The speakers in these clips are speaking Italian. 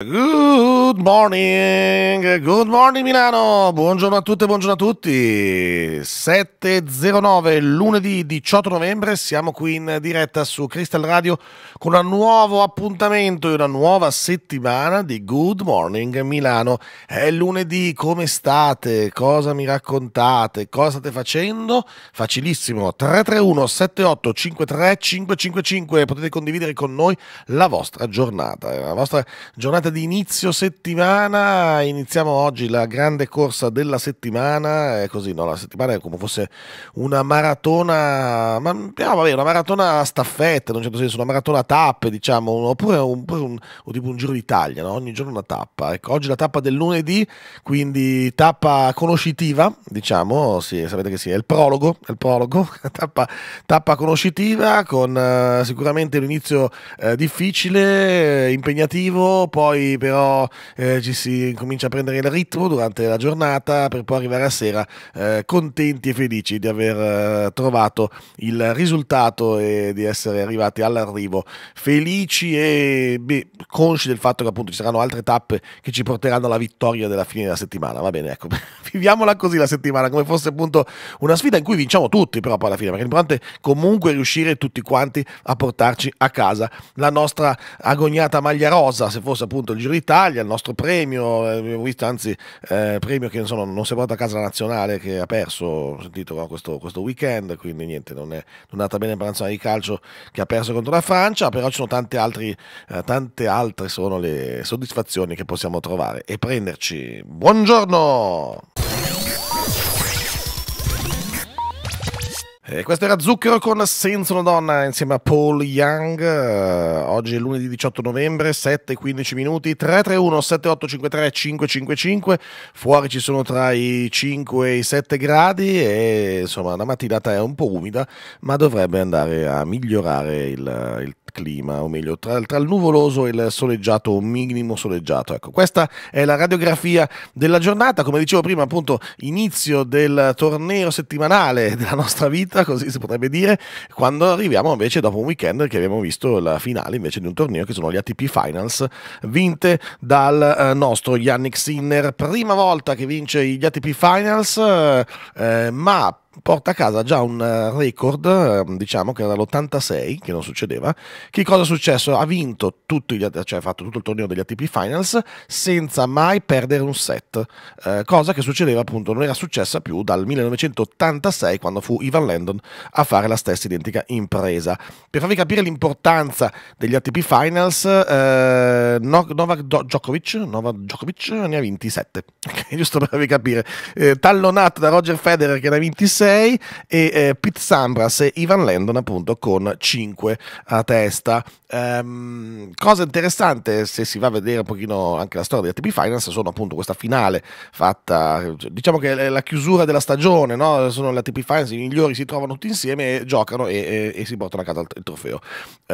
Good morning, good morning Milano, buongiorno a tutte, buongiorno a tutti. 7.09, lunedì 18 novembre, siamo qui in diretta su Crystal Radio con un nuovo appuntamento e una nuova settimana di Good Morning Milano. È lunedì, come state? Cosa mi raccontate? Cosa state facendo? Facilissimo, 331 78 53 555, potete condividere con noi la vostra giornata, la vostra giornata puntata di inizio settimana, iniziamo oggi la grande corsa della settimana, è così, no? la settimana è come fosse una maratona, ma, no, vabbè, una maratona staffetta, in un certo senso, una maratona a tappe, diciamo, oppure, un, oppure un, o tipo un giro d'Italia, no? ogni giorno una tappa. Ecco, oggi la tappa del lunedì, quindi tappa conoscitiva, diciamo, sì, sapete che sì, è il prologo, è il prologo, tappa, tappa, conoscitiva con eh, sicuramente un inizio eh, difficile, impegnativo, poi poi però eh, ci si incomincia a prendere il ritmo durante la giornata per poi arrivare a sera eh, contenti e felici di aver eh, trovato il risultato e di essere arrivati all'arrivo felici e beh, consci del fatto che appunto ci saranno altre tappe che ci porteranno alla vittoria della fine della settimana. Va bene, ecco, viviamola così la settimana, come fosse appunto una sfida in cui vinciamo tutti, però poi alla fine, perché l'importante è comunque riuscire tutti quanti a portarci a casa la nostra agognata maglia rosa, se fosse appunto appunto il Giro d'Italia, il nostro premio, eh, abbiamo visto anzi eh, premio che insomma, non si è portato a casa la nazionale che ha perso, ho sentito questo, questo, weekend, quindi niente, non è, non è andata bene per la nazionale di calcio che ha perso contro la Francia, però ci sono tante, altri, eh, tante altre sono le soddisfazioni che possiamo trovare e prenderci. Buongiorno! Eh, questo era Zucchero con Senza una donna insieme a Paul Young. Eh, oggi è lunedì 18 novembre, 7:15 minuti. 331-7853-555. Fuori ci sono tra i 5 e i 7 gradi. E insomma, la mattinata è un po' umida, ma dovrebbe andare a migliorare il, tempo clima, o meglio, tra, tra, il nuvoloso e il soleggiato, o minimo soleggiato. Ecco, questa è la radiografia della giornata. Come dicevo prima, appunto, inizio del torneo settimanale della nostra vita, così si potrebbe dire, quando arriviamo invece dopo un weekend che abbiamo visto la finale invece di un torneo che sono gli ATP Finals, vinte dal eh, nostro Yannick Sinner. Prima volta che vince gli ATP Finals, eh, eh ma porta a casa già un eh, record, ehm, diciamo che era l'86, che non succedeva. Che cosa è successo? Ha vinto tutti gli, cioè ha fatto tutto il torneo degli ATP Finals senza mai perdere un set, eh, cosa che succedeva appunto, non era successa più dal 1986 quando fu Ivan Landon a fare la stessa identica impresa. Per farvi capire l'importanza degli ATP Finals, eh, Novak Djokovic, Novak Djokovic ne ha 27, giusto per farvi capire, eh, tallonato da Roger Federer che ne ha 26 6 e eh, Pete Sampras e Ivan Landon appunto con 5 a testa. Um, cosa interessante se si va a vedere un pochino anche la storia di ATP Finance sono appunto questa finale fatta, diciamo che è la chiusura della stagione, no? sono la ATP Finance, i migliori si trovano tutti insieme, e giocano e, e, e, si portano a casa il, trofeo. Uh,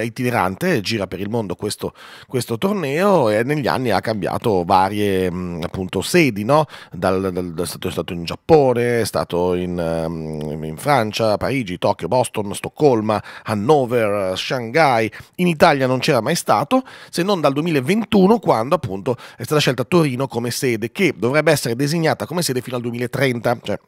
è itinerante, gira per il mondo questo, questo torneo e negli anni ha cambiato varie mh, appunto sedi, no? Dal, dal, è stato in Giappone, è stato in in, ehm, in, Francia, Parigi, Tokyo, Boston, Stoccolma, Hannover, Shanghai. In Italia non c'era mai stato, se non dal 2021 quando appunto è stata scelta Torino come sede, che dovrebbe essere designata come sede fino al 2030. Cioè,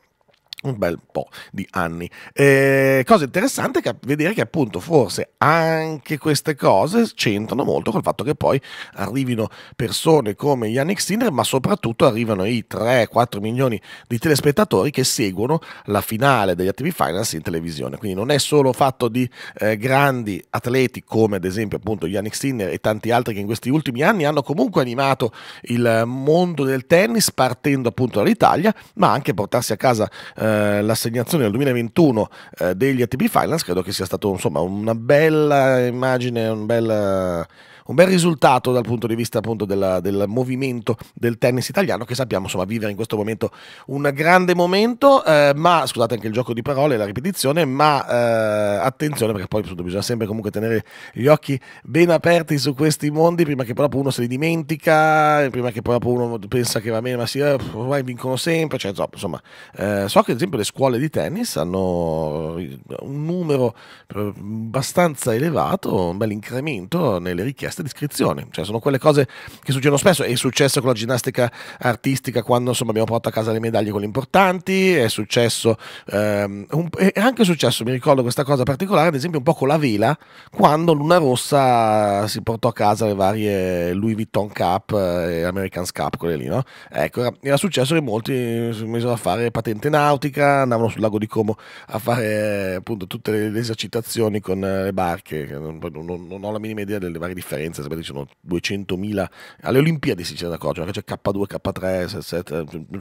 un bel po' di anni. Eh, cosa interessante è vedere che appunto forse anche queste cose c'entrano molto col fatto che poi arrivino persone come Yannick Sinner, ma soprattutto arrivano i 3-4 milioni di telespettatori che seguono la finale degli attivi finance in televisione. Quindi non è solo fatto di eh, grandi atleti come ad esempio appunto Yannick Sinner e tanti altri che in questi ultimi anni hanno comunque animato il mondo del tennis partendo appunto dall'Italia, ma anche portarsi a casa eh, eh, l'assegnazione del 2021 eh, degli ATP Finance credo che sia stato insomma una bella immagine, un bel un bel risultato dal punto di vista appunto della, del movimento del tennis italiano che sappiamo insomma vivere in questo momento un grande momento, eh, ma scusate anche il gioco di parole, e la ripetizione, ma eh, attenzione perché poi bisogna sempre comunque tenere gli occhi ben aperti su questi mondi prima che proprio uno se li dimentica, prima che proprio uno pensa che va bene, ma sì, eh, vincono sempre, cioè, insomma, eh, so che ad esempio le scuole di tennis hanno un numero eh, abbastanza elevato, un bel incremento nelle richieste testa di Cioè, sono quelle cose che succedono spesso. È successo con la ginnastica artistica quando insomma, abbiamo portato a casa le medaglie con le importanti, è successo, ehm, un, è anche successo, mi ricordo questa cosa particolare, ad esempio un po' con la vela, quando Luna Rossa si portò a casa le varie Louis Vuitton Cup eh, e American Cup, quelle lì, no? Ecco, era, era successo che molti si misero a fare patente nautica, andavano sul lago di Como a fare appunto tutte le, le esercitazioni con eh, le barche, non, non, non ho la minima idea delle varie differenze differenza, sapete, ci sono 200.000, alle Olimpiadi si cioè c'è da accorgere, c'è K2, K3,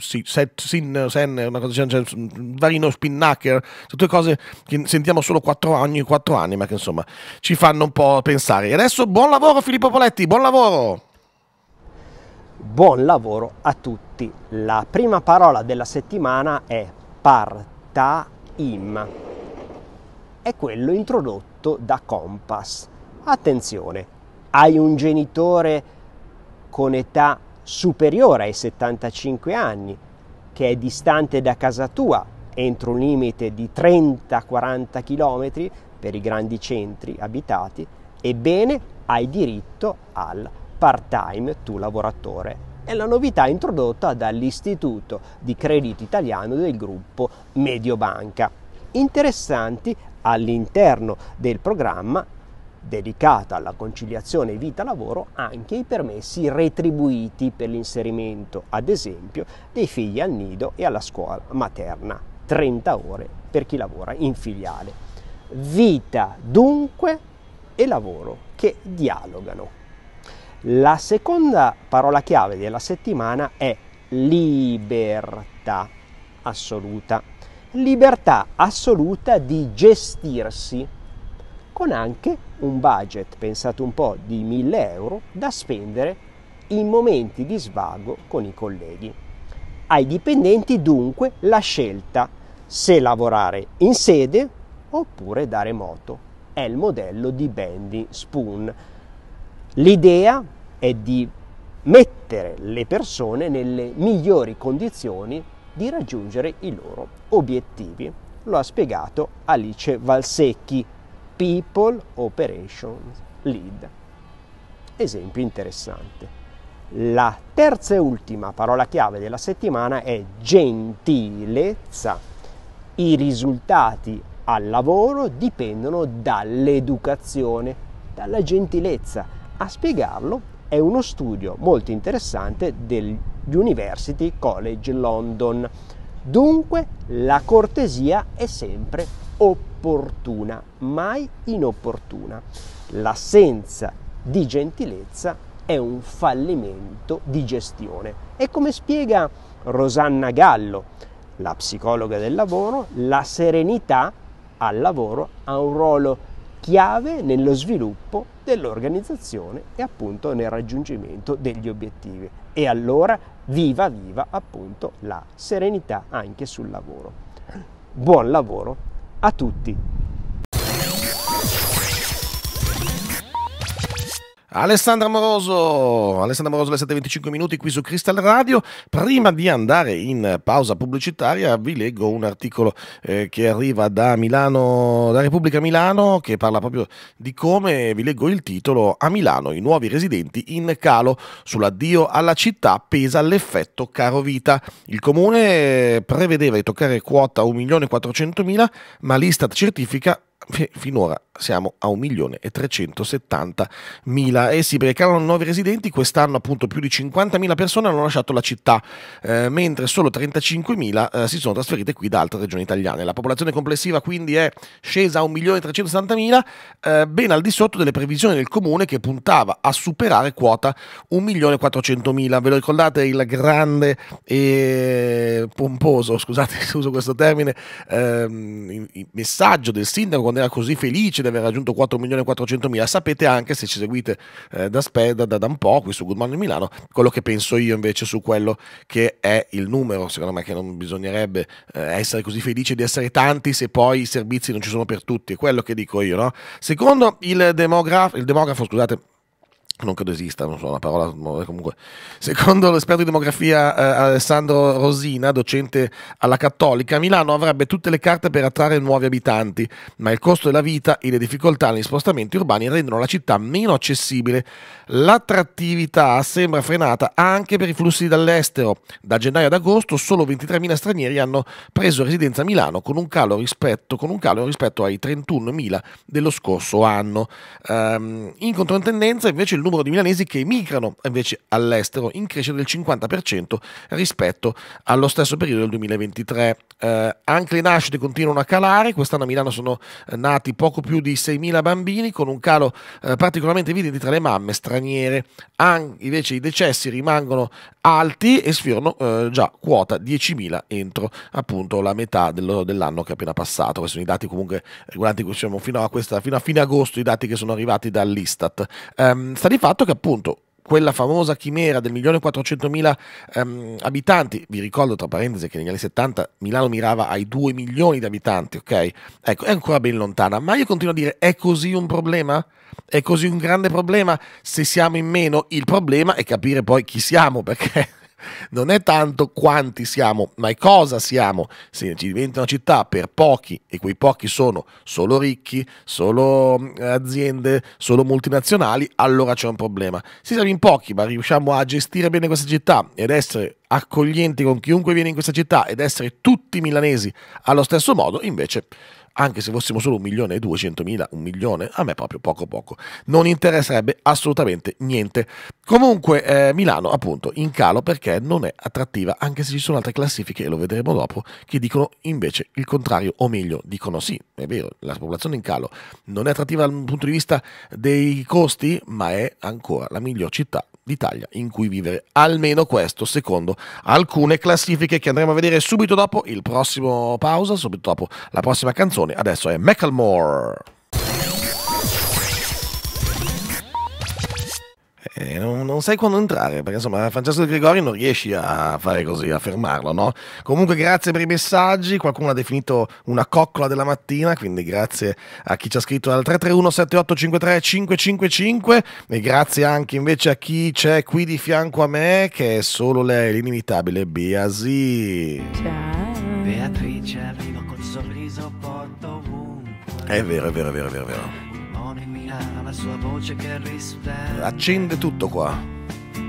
Sin, Sen, una cosa, c'è, cioè, Varino, Spinnaker, tutte cose che sentiamo solo 4 anni, 4 anni, ma che insomma ci fanno un po' pensare. E adesso buon lavoro Filippo Poletti, buon lavoro! Buon lavoro a tutti. La prima parola della settimana è partaim. È quello introdotto da Compass. Attenzione, hai un genitore con età superiore ai 75 anni, che è distante da casa tua, entro un limite di 30-40 km per i grandi centri abitati, ebbene hai diritto al part-time tu lavoratore. È la novità introdotta dall'Istituto di Credito Italiano del gruppo Mediobanca. Interessanti all'interno del programma dedicata alla conciliazione vita-lavoro anche i permessi retribuiti per l'inserimento, ad esempio, dei figli al nido e alla scuola materna, 30 ore per chi lavora in filiale. Vita dunque e lavoro che dialogano. La seconda parola chiave della settimana è libertà assoluta. Libertà assoluta di gestirsi con anche un budget, pensate un po', di 1000 euro da spendere in momenti di svago con i colleghi. Ai dipendenti dunque la scelta se lavorare in sede oppure da remoto. È il modello di Bendy Spoon. L'idea è di mettere le persone nelle migliori condizioni di raggiungere i loro obiettivi. Lo ha spiegato Alice Valsecchi, People Operations Lead. Esempio interessante. La terza e ultima parola chiave della settimana è gentilezza. I risultati al lavoro dipendono dall'educazione, dalla gentilezza. A spiegarlo è uno studio molto interessante University College London. Dunque la cortesia è sempre opportuna, mai inopportuna. L'assenza di gentilezza è un fallimento di gestione. E come spiega Rosanna Gallo, la psicologa del lavoro, la serenità al lavoro ha un ruolo chiave nello sviluppo dell'organizzazione e appunto nel raggiungimento degli obiettivi. E allora viva viva appunto la serenità anche sul lavoro. Buon lavoro a tutti. Alessandra Moroso, Alessandra Moroso alle 7.25 minuti qui su Crystal Radio. Prima di andare in pausa pubblicitaria vi leggo un articolo eh, che arriva da Milano, da Repubblica Milano, che parla proprio di come, vi leggo il titolo, a Milano i nuovi residenti in calo sull'addio alla città pesa l'effetto caro vita. Il comune prevedeva di toccare quota 1.400.000 ma l'Istat certifica finora siamo a 1.370.000 e si recavano eh nuovi residenti, quest'anno appunto più di 50.000 persone hanno lasciato la città, eh, mentre solo 35.000 eh, si sono trasferite qui da altre regioni italiane. La popolazione complessiva quindi è scesa a 1.370.000, eh, ben al di sotto delle previsioni del comune che puntava a superare quota 1.400.000. Ve lo ricordate il grande e pomposo, scusate se uso questo termine, ehm, il messaggio del sindaco quando era così felice del aver raggiunto 4.400.000. Sapete anche, se ci seguite eh, da, Sped, da, da un po' qui su Good Morning Milano, quello che penso io invece su quello che è il numero. Secondo me che non bisognerebbe eh, essere così felice di essere tanti se poi i servizi non ci sono per tutti. È quello che dico io, no? Secondo il demografo, il demografo scusate, non credo esista, non so, una parola eh, comunque. Secondo l'esperto di demografia eh, Alessandro Rosina, docente alla Cattolica, Milano avrebbe tutte le carte per attrarre nuovi abitanti, ma il costo della vita e le difficoltà negli spostamenti urbani rendono la città meno accessibile. L'attrattività sembra frenata anche per i flussi dall'estero. Da gennaio ad agosto solo 23.000 stranieri hanno preso residenza a Milano con un calo rispetto, un calo rispetto ai 31.000 dello scorso anno. Um, in controtendenza invece il numero numero di milanesi che emigrano invece all'estero in crescita del 50% rispetto allo stesso periodo del 2023. Eh, anche le nascite continuano a calare, quest'anno a Milano sono eh, nati poco più di 6.000 bambini con un calo eh, particolarmente evidente tra le mamme straniere. An- invece i decessi rimangono alti e sfiorano eh, già quota 10.000 entro appunto la metà dello, dell'anno che è appena passato. Questi sono i dati comunque riguardanti diciamo, fino, a questa, fino a fine agosto, i dati che sono arrivati dall'Istat. Um, sta di fatto che appunto quella famosa chimera del 1.400.000 ehm, abitanti, vi ricordo tra parentesi che negli anni 70 Milano mirava ai 2 milioni di abitanti, ok? Ecco, è ancora ben lontana, ma io continuo a dire, è così un problema? È così un grande problema se siamo in meno? Il problema è capire poi chi siamo, perché non è tanto quanti siamo, ma è cosa siamo. Se ci diventa una città per pochi e quei pochi sono solo ricchi, solo eh, aziende, solo multinazionali, allora c'è un problema. Se siamo in pochi, ma riusciamo a gestire bene questa città ed essere accoglienti con chiunque viene in questa città ed essere tutti milanesi allo stesso modo, invece anche se fossimo solo un milione e duecentomila, un milione, a me proprio poco poco, non interesserebbe assolutamente niente. Comunque eh, Milano appunto in calo perché non è attrattiva, anche se ci sono altre classifiche, e lo vedremo dopo, che dicono invece il contrario, o meglio, dicono sì, è vero, la popolazione in calo non è attrattiva dal punto di vista dei costi, ma è ancora la miglior città d'Italia in cui vivere. Almeno questo secondo alcune classifiche che andremo a vedere subito dopo il prossimo pausa, subito dopo la prossima canzone. Adesso è Macklemore. eh, non, non, sai quando entrare, perché insomma Francesco De Gregori non riesci a fare così, a fermarlo, no? Comunque grazie per i messaggi, qualcuno ha definito una coccola della mattina, quindi grazie a chi ci ha scritto al 331-7853-555 e grazie anche invece a chi c'è qui di fianco a me, che è solo lei, l'inimitabile Biasi. Ciao. Beatrice, arrivo col sorriso, porto ovunque. È vero, è vero, è vero, è vero. È vero la sua voce che rispetta. Accende tutto qua.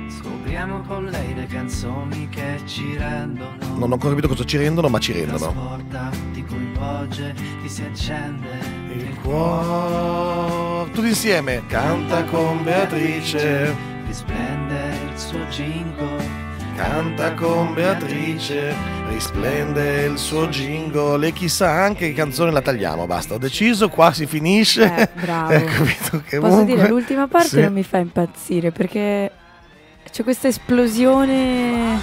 Scopriamo con lei le canzoni che ci rendono. Non ho ancora capito cosa ci rendono, ma ci rendono. Ti coinvolge, ti si accende il cuore. Tutti insieme. Canta con Beatrice. Risplende il suo jingle canta con Beatrice, risplende il suo jingle e chissà anche che canzone la tagliamo, basta, ho deciso, qua si finisce. Eh, bravo. Eh, che Posso comunque... dire, l'ultima parte sì. non mi fa impazzire perché c'è questa esplosione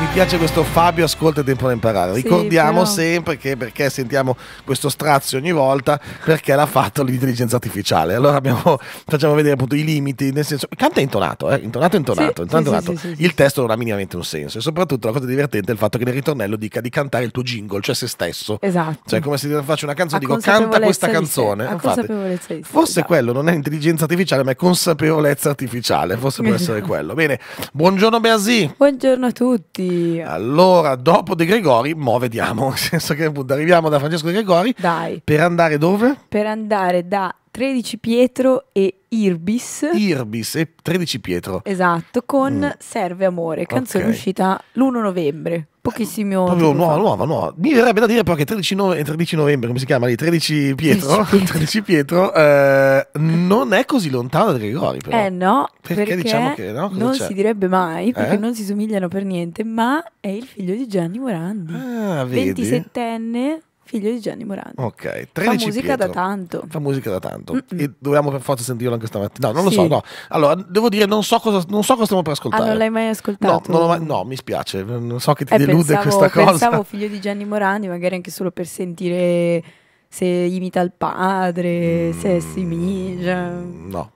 mi piace questo Fabio ascolta è tempo da imparare. Sì, Ricordiamo però... sempre che perché sentiamo questo strazio ogni volta perché l'ha fatto l'intelligenza artificiale. Allora abbiamo, facciamo vedere appunto i limiti, nel senso canta intonato, eh? intonato intonato, sì, intonato. Sì, il testo non ha minimamente un senso e soprattutto la cosa divertente è il fatto che nel ritornello dica di cantare il tuo jingle, cioè se stesso. Esatto. Cioè come se faccio una canzone, a dico canta questa canzone. Infatti, forse esatto. quello non è intelligenza artificiale, ma è consapevolezza artificiale, forse può essere quello. Bene, buongiorno Beasi. Buongiorno a tutti. Sì. Allora, dopo De Gregori, mo vediamo, nel senso che appunto arriviamo da Francesco De Gregori. Dai. Per andare dove? Per andare da 13 Pietro e Irbis. Irbis e 13 Pietro. Esatto, con mm. Serve Amore, canzone okay. uscita l'1 novembre. Pochissimi ore. Eh, proprio nuova, nuova, nuova. Mi verrebbe da dire però che 13, no 13 novembre, come si chiama lì? 13 Pietro, 13 Pietro, 13 Pietro eh, non è così lontano da Gregori però. Eh no, perché, perché diciamo che no, non si direbbe mai, perché eh? non si somigliano per niente, ma è il figlio di Gianni Morandi. Ah, vedi? 27enne Figlio di Gianni Morandi. Ok, 13 Fa musica Pietro. da tanto. Fa musica da tanto. Mm -mm. E dovevamo per forza sentirlo anche stamattina. No, non sì. lo so, no. Allora, devo dire, non so cosa, non so cosa stiamo per ascoltare. Ah, non l'hai mai ascoltato? No, mai, no, mi spiace. Non so che ti eh, delude pensavo, questa cosa. Pensavo figlio di Gianni Morandi, magari anche solo per sentire se imita il padre, mm. se è migia. No,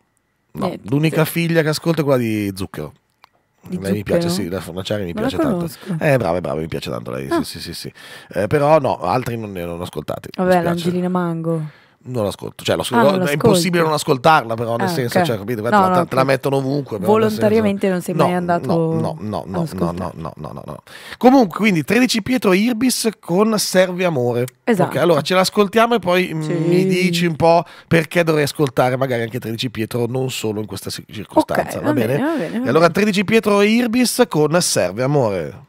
no. Eh, l'unica figlia che ascolta è quella di Zucchero lei mi piace, sì, la fornaciari mi Ma piace tanto. Eh, brava, brava, mi piace tanto lei, ah. sì, sì, sì. sì. Eh, però no, altri non ne ho ascoltati. Vabbè, l'Angelina Mango non l'ascolto, cioè, Ah, non è impossibile non ascoltarla, però nel ah, senso, okay. cioè, capito? No, no, te, te, la mettono ovunque. Volontariamente senso... non sei mai no, andato. No, no, no, no, no, no, no, no, Comunque, quindi 13 Pietro Irbis con Serve Amore. Esatto. Okay, allora ce l'ascoltiamo e poi mm, sì. mi dici un po' perché dovrei ascoltare magari anche 13 Pietro, non solo in questa circostanza. Okay, va, va, bene? Bene, va, bene? Va bene. E allora 13 Pietro Irbis con Serve Amore.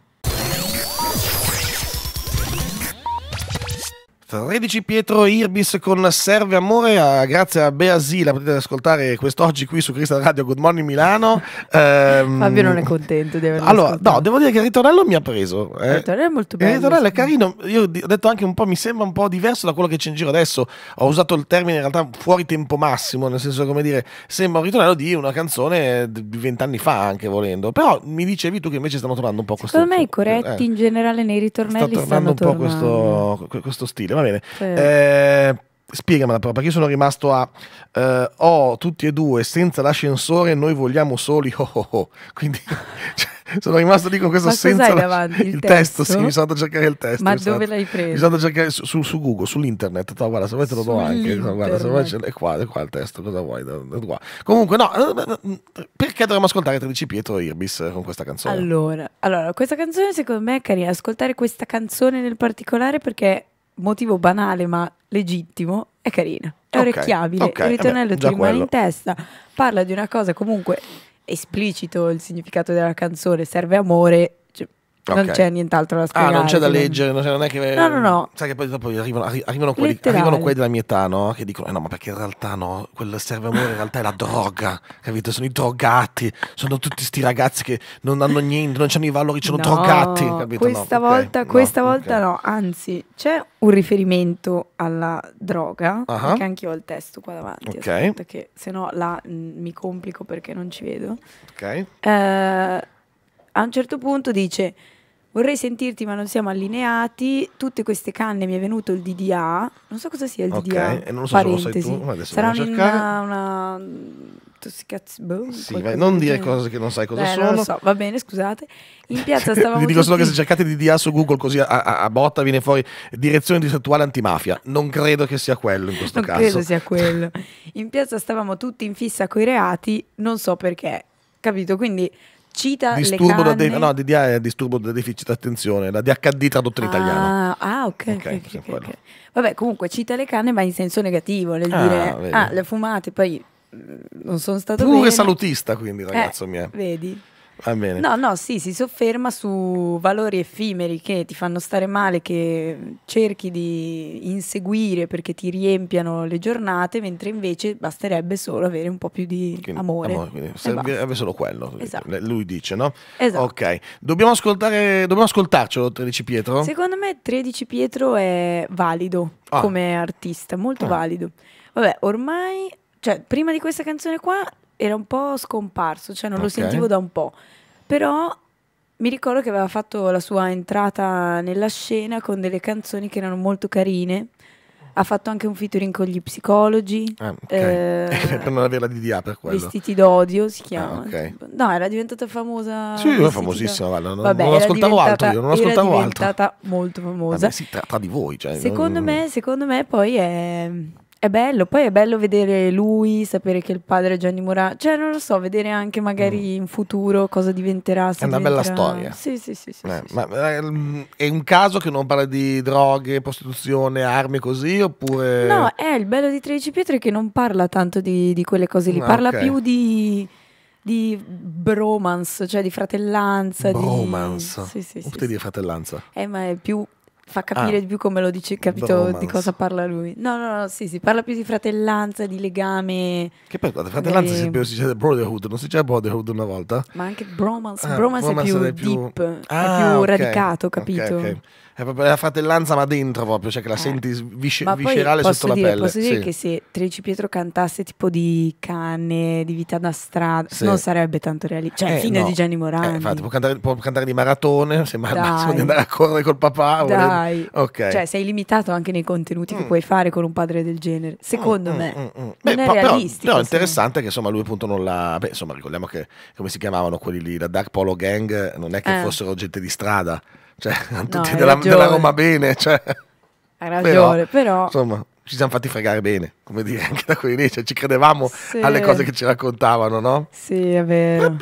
13 Pietro Irbis con Serve Amore, a, ah, grazie a Bea Sila, potete ascoltare quest'oggi qui su Crista Radio Good Morning Milano. Um, Fabio non è contento di averlo Allora, ascoltato. no, devo dire che il ritornello mi ha preso. Eh. Il ritornello è molto bello. Il ritornello è carino, io ho detto anche un po', mi sembra un po' diverso da quello che c'è in giro adesso. Ho usato il termine in realtà fuori tempo massimo, nel senso come dire, sembra un ritornello di una canzone di vent'anni fa anche volendo, però mi dicevi tu che invece stanno tornando un po' questo... Secondo me i corretti eh. in generale nei ritornelli sta tornando stanno tornando un po' questo, questo stile va bene. Sì. Eh, spiegamela però, perché sono rimasto a eh, oh, tutti e due, senza l'ascensore noi vogliamo soli, oh, oh, oh. Quindi cioè, sono rimasto lì con questo Ma senza il, il testo? testo? sì, mi sono andato a cercare il testo. Ma dove l'hai preso? Mi sono andato a cercare su, su Google, sull'internet, no, guarda, se vuoi te lo do anche, no, guarda, se vuoi ce l'è qua, è qua il testo, cosa vuoi? Qua. Comunque no, eh, eh, eh, perché dovremmo ascoltare 13 Pietro Irbis con questa canzone? Allora, allora, questa canzone secondo me è carina, ascoltare questa canzone nel particolare perché motivo banale ma legittimo, è carina. È okay, orecchiabile, okay, il ritornello vabbè, ti rimane quello. in testa, parla di una cosa comunque esplicito il significato della canzone, serve amore Okay. Non c'è nient'altro da spiegare. Ah, non c'è da leggere, non, non è che... No, no, no. Sai che poi dopo arrivano, arrivano, quelli, arrivano quelli della mia età, no? Che dicono, eh no, ma perché in realtà no, quel serve amore in realtà è la droga, capito? Sono i drogati, sono tutti questi ragazzi che non hanno niente, non hanno i valori, sono no, drogati, capito? Questa no, volta, okay, questa no, volta okay. no, anzi, c'è un riferimento alla droga, uh -huh. perché anche io ho il testo qua davanti, okay. aspetta che se no là mm, mi complico perché non ci vedo. Ok. Eh... Uh, a un certo punto dice vorrei sentirti ma non siamo allineati, tutte queste canne mi è venuto il DDA, non so cosa sia il DDA, okay. non so parentesi, se lo sai tu, sarà una, boh, sì, vai, non dire cose che non sai cosa Beh, sono. Non lo so, va bene, scusate. In piazza stavamo Vi dico solo che se cercate di DDA su Google così a, a, a, botta viene fuori direzione distrettuale antimafia. Non credo che sia quello in questo non caso. Non credo sia quello. In piazza stavamo tutti in fissa coi reati, non so perché, capito? Quindi cita disturbo le canne. Da no, DDA è eh, disturbo da deficit attenzione, la DHD tradotta in ah, italiano. Ah, ok. okay, okay, okay, okay. Vabbè, comunque cita le canne ma in senso negativo, nel ah, dire vedi. ah, le fumate, poi mm, non sono stato Pure bene. salutista, quindi, eh, ragazzo eh, mio. Vedi? Va bene. No, no, sì, si sofferma su valori effimeri che ti fanno stare male, che cerchi di inseguire perché ti riempiano le giornate, mentre invece basterebbe solo avere un po' più di quindi, amore. amore serve solo quello, esatto. lui dice, no? Esatto. Ok, dobbiamo, ascoltare, dobbiamo ascoltarcelo 13 Pietro? Secondo me 13 Pietro è valido ah. come artista, molto ah. valido. Vabbè, ormai, cioè, prima di questa canzone qua era un po' scomparso, cioè non okay. lo sentivo da un po'. Però mi ricordo che aveva fatto la sua entrata nella scena con delle canzoni che erano molto carine. Ha fatto anche un featuring con gli psicologi. Ah, okay. eh, per non avere la DDA per quello. Vestiti d'odio si chiama. Ah, okay. No, era diventata famosa. Sì, era famosissima. Vale, non, Vabbè, non ascoltavo altro io, non ascoltavo altro. È diventata molto famosa. Vabbè, si tratta di voi. Cioè, secondo, non... me, secondo me poi è è bello, poi è bello vedere lui, sapere che il padre è Gianni Morano, cioè non lo so, vedere anche magari mm. in futuro cosa diventerà. È una diventerà... bella storia. Sì, sì, sì. sì, eh, sì ma sì. Eh, è un caso che non parla di droghe, prostituzione, armi così oppure... No, è il bello di 13 pietre che non parla tanto di, di quelle cose lì, ah, parla okay. più di di bromance, cioè di fratellanza. Bromance? Di... Sì, sì, Come sì, sì. dire fratellanza? Eh, ma è più fa capire ah, di più come lo dice, capito romance. di cosa parla lui. No, no, no, sì, si parla più di fratellanza, di legame. Che poi guarda, fratellanza magari... sempre eh. si dice brotherhood, non si diceva brotherhood una volta? Ma anche bromance, ah, bromance, bromance è, più è più deep, ah, è più okay. radicato, capito? Okay, okay. È proprio la fratellanza, ma dentro proprio, cioè che la eh. senti visce- ma viscerale sotto dire, la pelle. Posso dire che se Treci Pietro cantasse tipo di canne, di vita da strada, sì. non sarebbe tanto realistico. Cioè, eh, fine no. di Gianni Morandi. Eh, infatti, può cantare, può cantare di maratone, se mandassimo di andare a correre col papà. Dai. Volendo. Cioè, sei limitato anche nei contenuti mm. che puoi fare con un padre del genere. Mm, Secondo mm, me, mm, mm, non Beh, è però, realistico. Però, è interessante che insomma lui appunto non l'ha... Beh, insomma, ricordiamo che come si chiamavano quelli lì, la Dark Polo Gang, non è che eh. fossero gente di strada cioè, tutti della, della, Roma bene. Cioè. Hai ragione, però, però, Insomma, ci siamo fatti fregare bene, come dire, anche da quelli lì, cioè, ci credevamo sì. alle cose che ci raccontavano, no? Sì, è vero.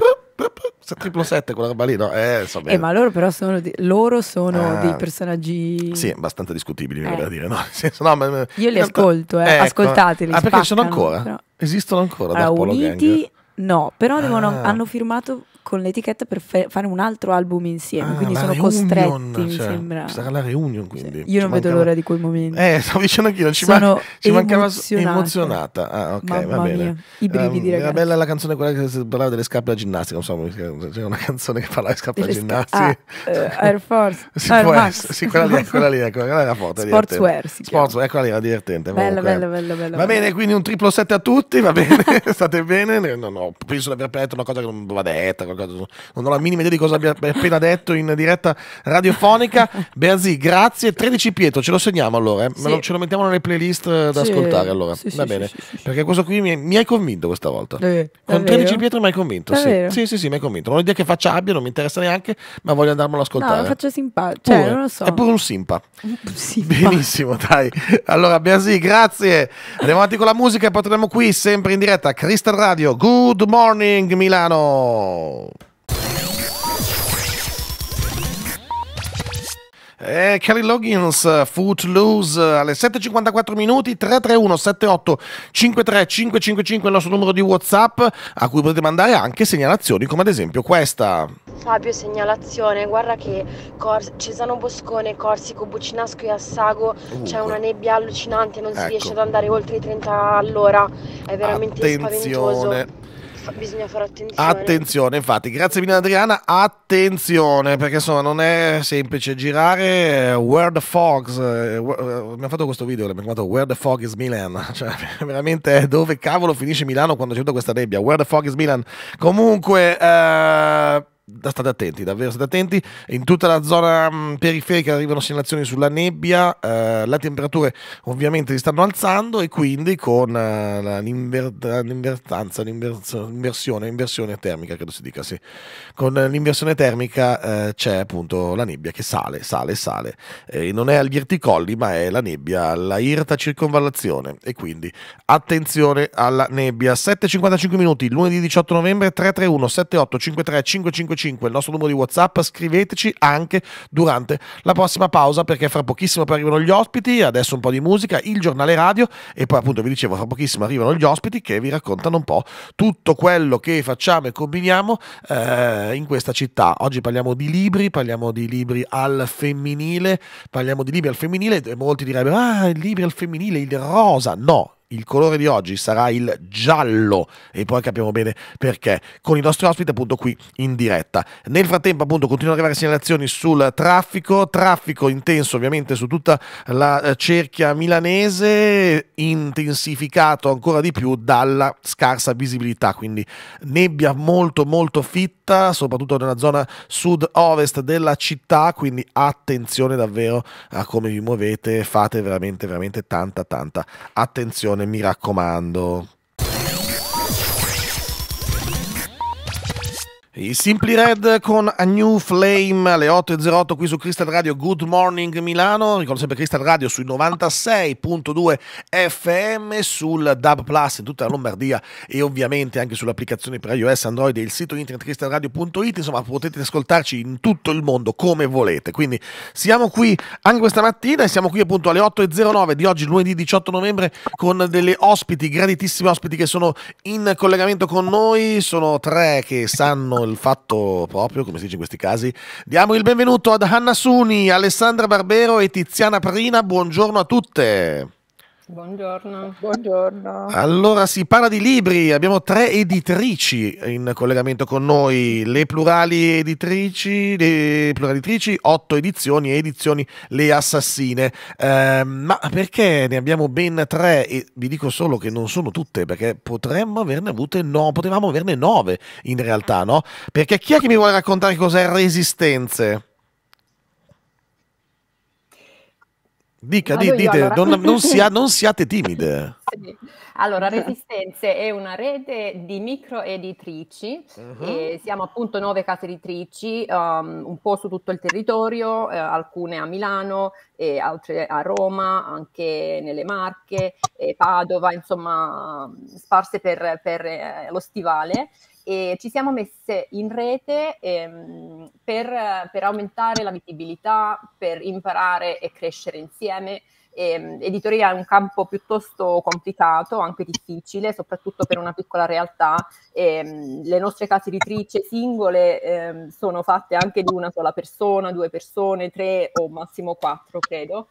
Triplo 7, quella roba lì, no? Eh, so eh, eh, ma loro però sono, di, loro sono ah, dei personaggi... Sì, abbastanza discutibili, eh. da dire, no? Senso, no ma, Io li eh, ascolto, eh, ecco. ascoltateli. Ah, perché ci sono ancora? Però. Esistono ancora? Allora, uniti... Gang. No, però ah. hanno firmato con l'etichetta per fe- fare un altro album insieme. Ah, quindi sono reunion, costretti, cioè, mi sembra. Sarà la reunion, quindi. Sì. Io non ci vedo l'ora di quel momento. Eh, stavo dicendo anch'io, ci, man- ci mancava emozionata. Ah, ok, Mamma va bene. Mia. I brividi, um, ragazzi. Era bella la canzone quella che parlava delle scarpe da ginnastica, non so, c'era una canzone che parlava di scarpe da ginnastica. ah, uh, Air Force. si Air Max. sì, quella lì, quella lì, ecco, quella lì la foto. Sportswear, Sportswear, eccola eh, lì, era divertente. Bella, bella, bella, bella. Va bene, quindi un triplo 7 a tutti, va bene, state bene. No, no, penso di aver aperto una cosa che non va detta, non ho la minima idea di cosa abbia appena detto in diretta radiofonica. Beazì, grazie. 13 Pietro, ce lo segniamo allora. Eh? Sì. Lo, ce lo mettiamo nelle playlist eh, da sì. ascoltare allora. Sì, Va bene. Perché questo qui mi, mi, hai convinto questa volta. Davvero? Con 13 Pietro mi hai convinto. Davvero? Sì. sì, sì, mi hai convinto. Non ho idea che faccia abbia, non mi interessa neanche, ma voglio andarmelo a ascoltare. No, faccio simpatico. Cioè, non lo so. È pure un simpa. simpa. Benissimo, dai. Allora, Beazì, grazie. Andiamo avanti con la musica e poi torniamo qui sempre in diretta. Crystal Radio, Good Morning Milano. Eh, Kelly Loggins, eh, Footloose eh, alle 7.54 minuti 331 78 53 555 il nostro numero di Whatsapp a cui potete mandare anche segnalazioni come ad esempio questa. Fabio, segnalazione, guarda che Cor- Cesano Boscone, Corsico, Bucinasco e Assago uh, c'è una nebbia allucinante, non ecco. si riesce ecco. ad andare oltre i 30 all'ora, è veramente Attenzione. spaventoso bisogna fare attenzione. Attenzione, infatti, grazie mille Adriana, attenzione, perché insomma non è semplice girare eh, Where the Fogs, ha eh, eh, fatto questo video, l'abbiamo chiamato Where the Fog is Milan, cioè veramente dove cavolo finisce Milano quando c'è tutta questa nebbia, Where the Fog is Milan. Comunque... Eh, state attenti, davvero state attenti. In tutta la zona mm, periferica arrivano segnalazioni sulla nebbia, eh, le temperature ovviamente si stanno alzando e quindi con eh, l'inver- l'invertanza, l'inversione, inversione termica, credo si dica, sì. Con l'inversione termica eh, c'è appunto la nebbia che sale, sale, sale. Eh, non è agli irticolli, ma è la nebbia, la irta circonvallazione e quindi attenzione alla nebbia. 7.55 minuti, lunedì 18 novembre 331 78 53 555 il nostro numero di WhatsApp, scriveteci anche durante la prossima pausa perché fra pochissimo poi arrivano gli ospiti, adesso un po' di musica, il giornale radio e poi appunto vi dicevo fra pochissimo arrivano gli ospiti che vi raccontano un po' tutto quello che facciamo e combiniamo eh, in questa città. Oggi parliamo di libri, parliamo di libri al femminile, parliamo di libri al femminile e molti direbbero ah, i libri al femminile, il rosa, no, il colore di oggi sarà il giallo e poi capiamo bene perché con i nostri ospiti appunto qui in diretta. Nel frattempo appunto continuano ad arrivare segnalazioni sul traffico, traffico intenso ovviamente su tutta la eh, cerchia milanese, intensificato ancora di più dalla scarsa visibilità, quindi nebbia molto molto fitta, soprattutto nella zona sud-ovest della città, quindi attenzione davvero a come vi muovete, fate veramente veramente tanta tanta attenzione attenzione, mi raccomando, I Simpli Red con A New Flame alle 8.08 qui su Crystal Radio Good Morning Milano, ricordo sempre Crystal Radio sui 96.2 FM, sul DAB Plus in tutta la Lombardia e ovviamente anche sull'applicazione per iOS, Android e il sito internet crystalradio.it, insomma potete ascoltarci in tutto il mondo come volete, quindi siamo qui anche questa mattina e siamo qui appunto alle 8.09 di oggi lunedì 18 novembre con delle ospiti, graditissime ospiti che sono in collegamento con noi, sono tre che sanno il fatto proprio, come si dice in questi casi. Diamo il benvenuto ad Hanna Suni, Alessandra Barbero e Tiziana Prina. Buongiorno a tutte. Buongiorno. Buongiorno. Allora si parla di libri, abbiamo tre editrici in collegamento con noi, le plurali editrici, le plurali editrici, otto edizioni e edizioni Le Assassine. Eh, ma perché ne abbiamo ben tre? E vi dico solo che non sono tutte, perché potremmo averne avute no, potevamo averne nove in realtà, no? Perché chi è che mi vuole raccontare cos'è Resistenze? Dica, Vado di, dite, allora. non, non, sia, non siate timide. Sì. Allora, Resistenze è una rete di microeditrici, uh-huh. siamo appunto nove case editrici, um, un po' su tutto il territorio, eh, alcune a Milano, e altre a Roma, anche nelle Marche, Padova, insomma, sparse per, per eh, lo stivale. E ci siamo messe in rete ehm, per, per aumentare la visibilità, per imparare e crescere insieme. E, ehm, editoria è un campo piuttosto complicato, anche difficile, soprattutto per una piccola realtà. E, ehm, le nostre case editrici singole eh, sono fatte anche di una sola persona, due persone, tre o massimo quattro, credo.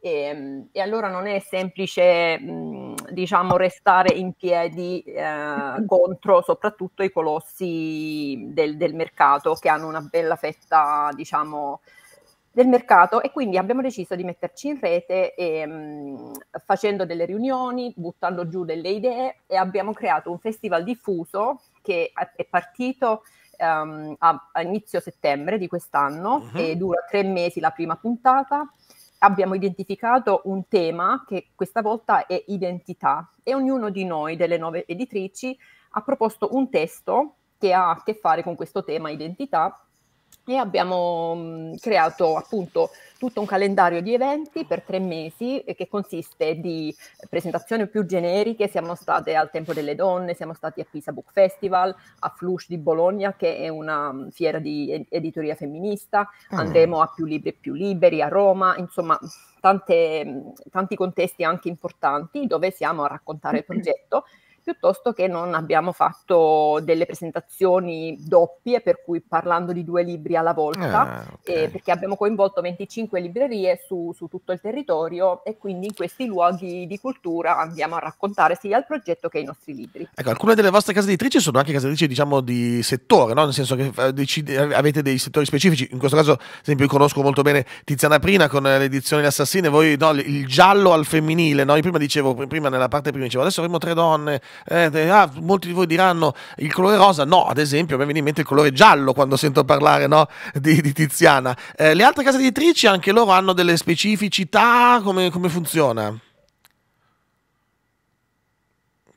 E, ehm, e, allora non è semplice mh, diciamo restare in piedi eh, contro soprattutto i colossi del, del, mercato che hanno una bella fetta diciamo del mercato e quindi abbiamo deciso di metterci in rete e, ehm, mh, facendo delle riunioni, buttando giù delle idee e abbiamo creato un festival diffuso che è partito um, a, a, inizio settembre di quest'anno uh-huh. e dura tre mesi la prima puntata. Abbiamo identificato un tema che questa volta è identità e ognuno di noi, delle nove editrici, ha proposto un testo che ha a che fare con questo tema identità e abbiamo mm, creato appunto tutto un calendario di eventi per tre mesi eh, che consiste di presentazioni più generiche, siamo state al Tempo delle Donne, siamo stati a Pisa Book Festival, a Flush di Bologna che è una mm, fiera di editoria femminista, ah. andremo a Più Libri e Più Liberi a Roma, insomma tante, mm, tanti contesti anche importanti dove siamo a raccontare il progetto piuttosto che non abbiamo fatto delle presentazioni doppie, per cui parlando di due libri alla volta, ah, okay. eh, perché abbiamo coinvolto 25 librerie su, su, tutto il territorio e quindi in questi luoghi di cultura andiamo a raccontare sia il progetto che i nostri libri. Ecco, alcune delle vostre case editrici sono anche case editrici diciamo di settore, no? nel senso che eh, eh, avete dei settori specifici, in questo caso ad esempio io conosco molto bene Tiziana Prina con l'edizione Le Assassine, voi no, il giallo al femminile, no? prima dicevo, prima nella parte prima dicevo adesso avremo tre donne, eh, ah, molti di voi diranno il colore rosa, no, ad esempio, mi viene in mente il colore giallo quando sento parlare no, di, di, Tiziana. Eh, le altre case editrici anche loro hanno delle specificità, come, come funziona?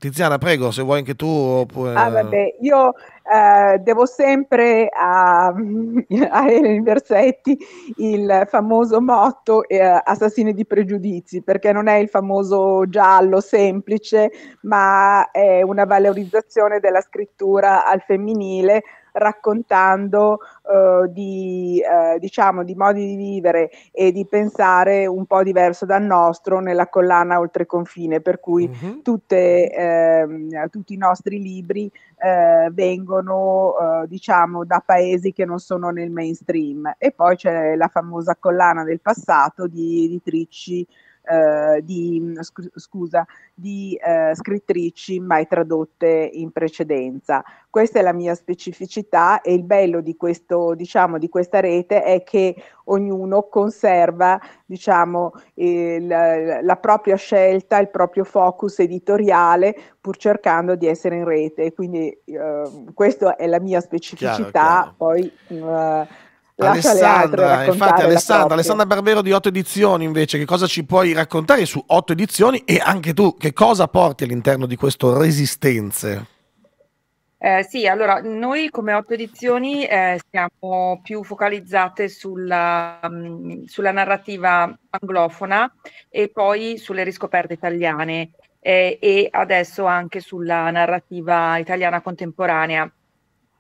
Tiziana, prego, se vuoi anche tu. Oppure... Ah, vabbè, io eh, devo sempre a, a Eleni Versetti il famoso motto eh, assassini di pregiudizi, perché non è il famoso giallo semplice, ma è una valorizzazione della scrittura al femminile raccontando eh, di, eh, diciamo, di modi di vivere e di pensare un po' diverso dal nostro nella collana Oltre Confine, per cui mm-hmm. tutte, eh, tutti i nostri libri eh, vengono eh, diciamo, da paesi che non sono nel mainstream. E poi c'è la famosa collana del passato di editrici eh, di, mm, scusa, di eh, scrittrici mai tradotte in precedenza. Questa è la mia specificità e il bello di, questo, diciamo, di questa rete è che ognuno conserva diciamo, il, la propria scelta, il proprio focus editoriale pur cercando di essere in rete. Quindi eh, questa è la mia specificità. Chiaro, chiaro. Poi, eh, Alessandra, infatti Alessandra, Alessandra, Barbero di 8 edizioni invece, che cosa ci puoi raccontare su 8 edizioni e anche tu che cosa porti all'interno di questo Resistenze? Eh, sì, allora noi come 8 edizioni eh, siamo più focalizzate sulla, mh, um, sulla narrativa anglofona e poi sulle riscoperte italiane. Eh, e adesso anche sulla narrativa italiana contemporanea.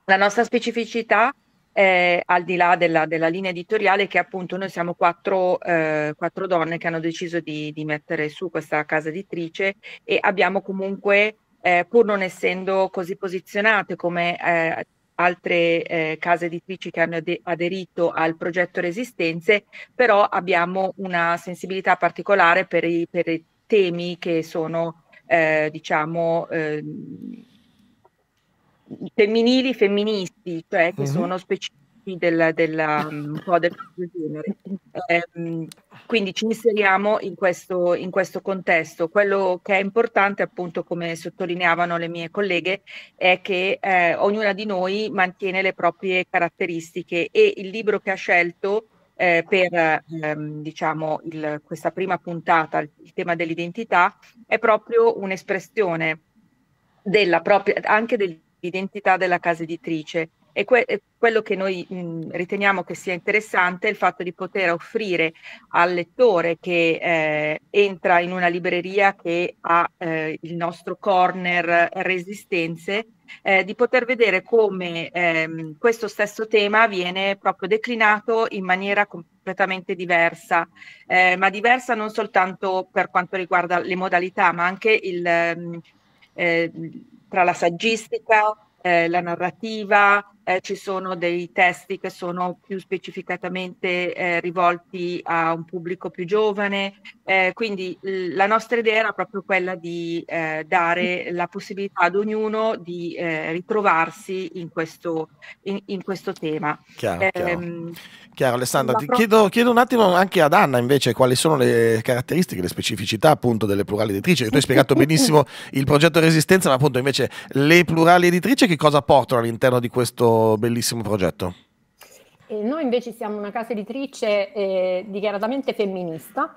La nostra specificità è eh, al di là della, della, linea editoriale che appunto noi siamo quattro, eh, quattro donne che hanno deciso di, di, mettere su questa casa editrice e abbiamo comunque, eh, pur non essendo così posizionate come eh, altre eh, case editrici che hanno ad- aderito al progetto Resistenze, però abbiamo una sensibilità particolare per i, per i temi che sono, eh, diciamo, eh, femminili femministi, cioè che mm-hmm. sono specifici del, della, mm, un po' del genere. Eh, quindi ci inseriamo in questo, in questo contesto. Quello che è importante, appunto, come sottolineavano le mie colleghe, è che eh, ognuna di noi mantiene le proprie caratteristiche e il libro che ha scelto eh, per ehm, diciamo, il, questa prima puntata, il tema dell'identità, è proprio un'espressione della propria, anche del l'identità della casa editrice e, que- quello che noi mh, mm, riteniamo che sia interessante è il fatto di poter offrire al lettore che eh, entra in una libreria che ha eh, il nostro corner resistenze eh, di poter vedere come ehm, questo stesso tema viene proprio declinato in maniera completamente diversa, eh, ma diversa non soltanto per quanto riguarda le modalità, ma anche il, ehm, eh, tra la saggistica, eh, la narrativa, eh, ci sono dei testi che sono più specificatamente eh, rivolti a un pubblico più giovane, eh, quindi l- la nostra idea era proprio quella di eh, dare la possibilità ad ognuno di eh, ritrovarsi in questo, in, in questo tema. Chiaro, ehm, chiaro. chiaro Alessandra, ti pro- chiedo, chiedo, un attimo anche ad Anna invece quali sono le caratteristiche, le specificità appunto delle plurali editrici, tu hai spiegato benissimo il progetto Resistenza, ma appunto invece le plurali editrici che cosa portano all'interno di questo bellissimo progetto? E noi invece siamo una casa editrice eh, dichiaratamente femminista,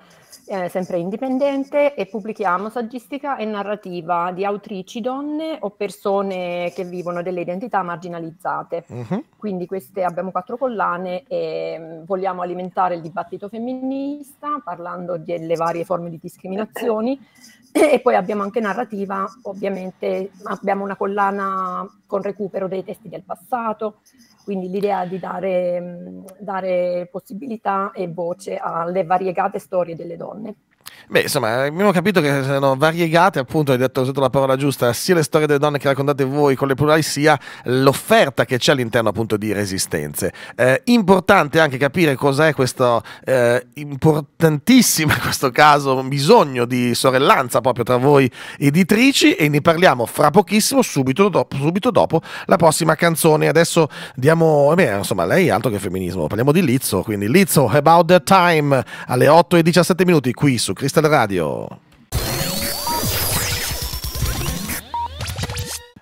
eh, sempre indipendente, e pubblichiamo saggistica e narrativa di autrici donne o persone che vivono delle identità marginalizzate. Uh-huh. Quindi queste abbiamo quattro collane e mm, vogliamo alimentare il dibattito femminista parlando delle varie forme di discriminazioni, e poi abbiamo anche narrativa, ovviamente abbiamo una collana con recupero dei testi del passato, quindi l'idea di dare, dare possibilità e voce alle variegate storie delle donne. Beh, insomma, abbiamo capito che sono variegate, appunto, hai detto usato la parola giusta, sia le storie delle donne che raccontate voi con le plurali, sia l'offerta che c'è all'interno appunto di Resistenze. Eh, importante anche capire cos'è questo eh, importantissimo, in questo caso, bisogno di sorellanza proprio tra voi editrici e ne parliamo fra pochissimo, subito dopo, subito dopo la prossima canzone. Adesso diamo, eh beh, insomma, lei è altro che femminismo, parliamo di Lizzo, quindi Lizzo, About the Time, alle 8 e 17 minuti qui su Crystal Radio.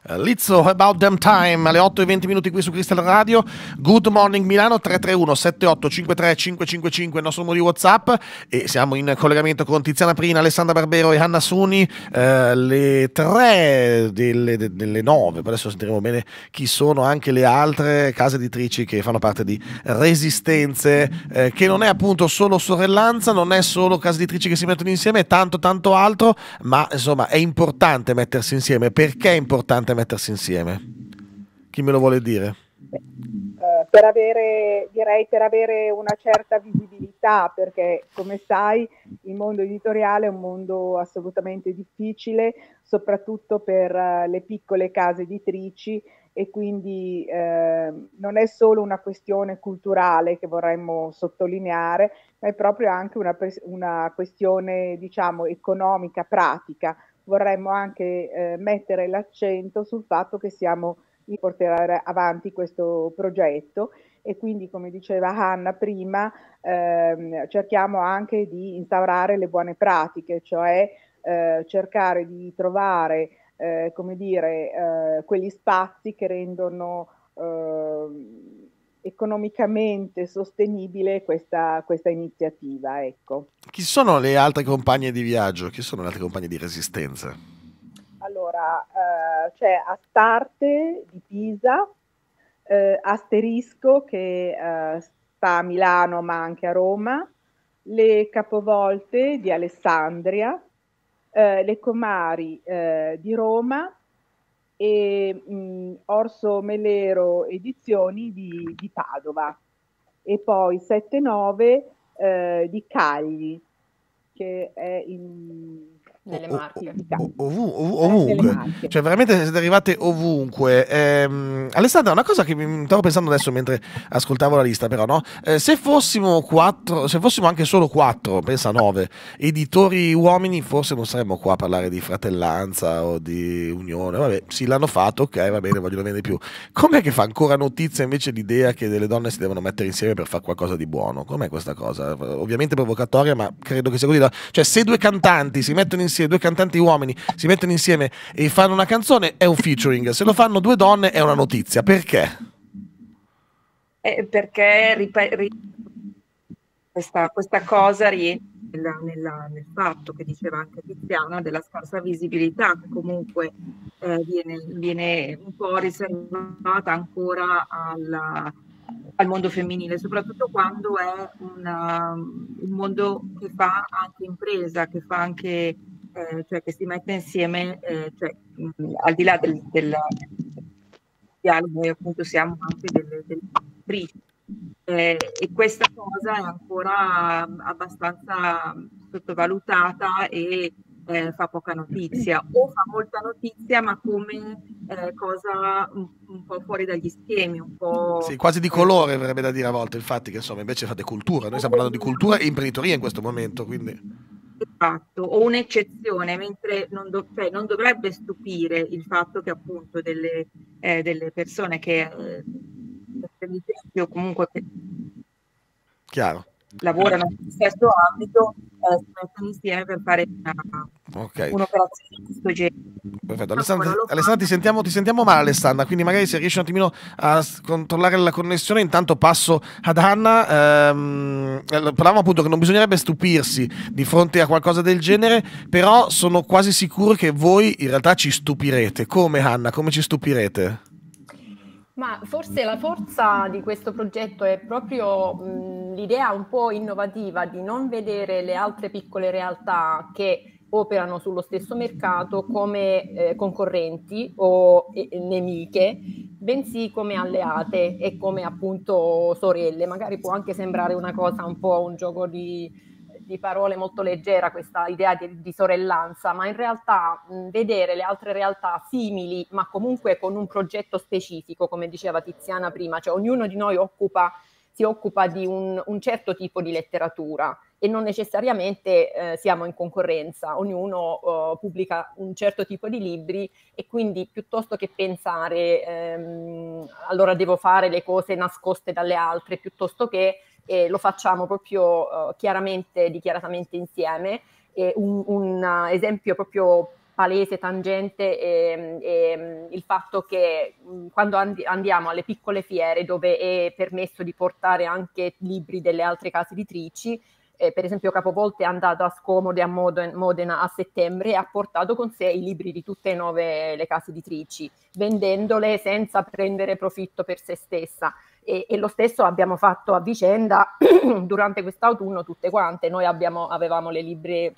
Eh, Lizzo, About Them Time, alle 8 e 20 minuti qui su Crystal Radio. Good Morning Milano 331 78 53 555, il nostro numero di WhatsApp. E siamo in collegamento con Tiziana Prina, Alessandra Barbero e Anna Suni. Eh, le tre delle, delle 9, adesso sentiremo bene chi sono anche le altre case editrici che fanno parte di Resistenze, eh, che non è appunto solo sorellanza, non è solo case editrici che si mettono insieme, è tanto, tanto altro. Ma insomma, è importante mettersi insieme. Perché è importante? mettersi insieme? Chi me lo vuole dire? Eh, per avere, direi per avere una certa visibilità, perché come sai il mondo editoriale è un mondo assolutamente difficile, soprattutto per eh, le piccole case editrici e quindi eh, non è solo una questione culturale che vorremmo sottolineare, ma è proprio anche una, una questione diciamo, economica, pratica, vorremmo anche eh, mettere l'accento sul fatto che siamo di portare avanti questo progetto e quindi come diceva Hanna prima ehm, cerchiamo anche di instaurare le buone pratiche, cioè eh, cercare di trovare eh, come dire, eh, quegli spazi che rendono eh, economicamente sostenibile questa, questa iniziativa. Ecco. Chi sono le altre compagne di viaggio? Chi sono le altre compagne di resistenza? Allora, eh, c'è Astarte di Pisa, eh, Asterisco che eh, sta a Milano ma anche a Roma, le Capovolte di Alessandria, eh, le Comari eh, di Roma, e mh, mm, Orso Melero Edizioni di, di Padova e poi 7-9 eh, di Cagli che è in nelle marche. ovunque, cioè veramente siete arrivate ovunque. Eh, Alessandra, una cosa che mi stavo pensando adesso mentre ascoltavo la lista, però, no? Eh, se, fossimo quattro, se fossimo anche solo quattro, pensa nove, editori uomini, forse non saremmo qua a parlare di fratellanza o di unione. Vabbè, sì, l'hanno fatto, ok, va bene, vogliono vendere più. Com'è che fa ancora notizia invece l'idea che delle donne si devono mettere insieme per fare qualcosa di buono? Com'è questa cosa? Ovviamente provocatoria, ma credo che sia così. Cioè, se due cantanti si mettono insieme insieme, due cantanti uomini si mettono insieme e fanno una canzone, è un featuring. Se lo fanno due donne è una notizia. Perché? Eh, perché ripet- ri- questa, questa, cosa rientra nella, nella, nel fatto che diceva anche Tiziana della scarsa visibilità che comunque eh, viene, viene, un po' riservata ancora alla, al mondo femminile, soprattutto quando è una, un mondo che fa anche impresa, che fa anche eh, cioè che si mette insieme, eh, cioè, mh, mm, al di là del, del, del dialogo, noi appunto siamo anche delle, delle brief. Eh, e questa cosa è ancora mm, abbastanza mm, sottovalutata e eh, fa poca notizia o fa molta notizia ma come eh, cosa un, un, po' fuori dagli schemi un po' sì, quasi di eh, colore verrebbe da dire a volte infatti che insomma invece fate cultura noi stiamo parlando di cultura e imprenditoria in questo momento quindi fatto o un'eccezione, mentre non, do, cioè, non, dovrebbe stupire il fatto che appunto delle, eh, delle persone che eh, o comunque che Chiaro. lavorano nel stesso ambito eh, si mettono insieme per fare una, okay. un'operazione di questo genere. Perfetto, Alessandra, Alessandra ti, sentiamo, ti, sentiamo, male Alessandra, quindi magari se riesci un attimino a controllare la connessione, intanto passo ad Anna, ehm, parlavamo appunto che non bisognerebbe stupirsi di fronte a qualcosa del genere, però sono quasi sicuro che voi in realtà ci stupirete. Come Anna, come ci stupirete? Ma forse la forza di questo progetto è proprio mh, l'idea un po' innovativa di non vedere le altre piccole realtà che operano sullo stesso mercato come eh, concorrenti o eh, nemiche, bensì come alleate e come appunto sorelle. Magari può anche sembrare una cosa un po' un gioco di di parole molto leggera questa idea di, di sorellanza, ma in realtà mh, vedere le altre realtà simili, ma comunque con un progetto specifico, come diceva Tiziana prima, cioè ognuno di noi occupa, si occupa di un, un certo tipo di letteratura e non necessariamente eh, siamo in concorrenza, ognuno eh, pubblica un certo tipo di libri e quindi piuttosto che pensare ehm, allora devo fare le cose nascoste dalle altre, piuttosto che e lo facciamo proprio uh, chiaramente, dichiaratamente insieme. E un, un uh, esempio proprio palese, tangente, è, ehm, è ehm, il fatto che mm, quando and- andiamo alle piccole fiere dove è permesso di portare anche libri delle altre case editrici, eh, per esempio Capovolte è andato a Scomode a Moden- Modena a settembre e ha portato con sé i libri di tutte e nove le case editrici, vendendole senza prendere profitto per se stessa e, e lo stesso abbiamo fatto a vicenda durante quest'autunno tutte quante, noi abbiamo, avevamo le librerie